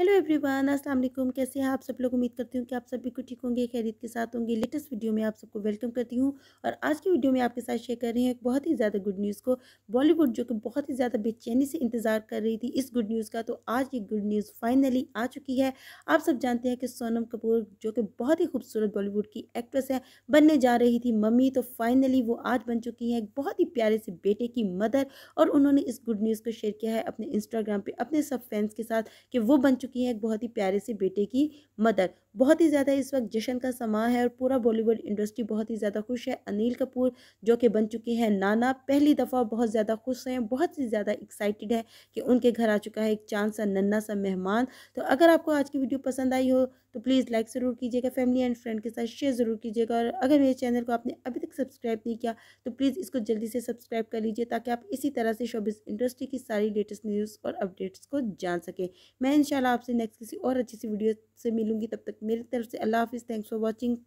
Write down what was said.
hello everyone अस्सलाम वालेकुम कैसे हैं आप सब लोग उम्मीद करती हूँ कि आप भी को ठीक होंगे खैरियत के साथ होंगे लेटेस्ट वीडियो में आप सबको वेलकम करती हूँ और आज की वीडियो में आपके साथ शेयर कर रही हूँ एक बहुत ही ज़्यादा गुड न्यूज़ को बॉलीवुड जो कि बहुत ही ज़्यादा बेचैनी से इंतज़ार कर रही थी इस गुड न्यूज़ का तो आज ये गुड न्यूज़ फाइनली आ चुकी है आप सब जानते हैं कि सोनम कपूर जो कि बहुत ही खूबसूरत बॉलीवुड की एक्ट्रेस है बनने जा रही थी मम्मी तो फाइनली वो आज बन चुकी हैं बहुत ही प्यारे से बेटे की मदर और उन्होंने इस गुड न्यूज़ को शेयर किया है अपने इंस्टाग्राम पर अपने सब फैंस के साथ कि वो बन चुकी हैं एक बहुत ही प्यारे से बेटे की मदर बहुत ही ज़्यादा इस वक्त जश्न का समा है और पूरा बॉलीवुड इंडस्ट्री बहुत ही ज़्यादा खुश है अनिल कपूर जो कि बन चुके हैं नाना पहली दफ़ा बहुत ज़्यादा खुश हैं बहुत ही ज़्यादा एक्साइटेड है कि उनके घर आ चुका है एक चांद सा नन्ना सा मेहमान तो अगर आपको आज की वीडियो पसंद आई हो तो प्लीज़ लाइक ज़रूर कीजिएगा फैमिली एंड फ्रेंड के साथ शेयर ज़रूर कीजिएगा और अगर मेरे चैनल को आपने अभी तक सब्सक्राइब नहीं किया तो प्लीज़ इसको जल्दी से सब्सक्राइब कर लीजिए ताकि आप इसी तरह से शोबिस इंडस्ट्री की सारी लेटेस्ट न्यूज़ और अपडेट्स को जान सकें मैं इंशाल्लाह आपसे नेक्स्ट किसी और अच्छी सी वीडियो से मिलूंगी तब तक मेरी तरफ से अल्लाह हाफिज़ थैंक्स फॉर वॉचिंग